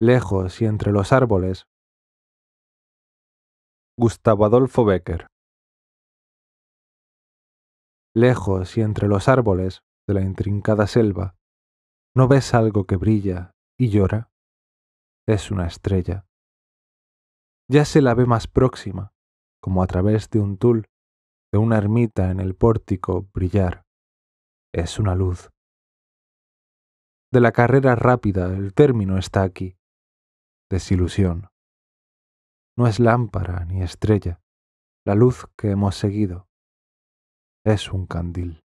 lejos y entre los árboles. Gustavo Adolfo Becker. Lejos y entre los árboles de la intrincada selva, ¿no ves algo que brilla y llora? Es una estrella. Ya se la ve más próxima, como a través de un tul, de una ermita en el pórtico brillar. Es una luz. De la carrera rápida, el término está aquí desilusión. No es lámpara ni estrella la luz que hemos seguido, es un candil.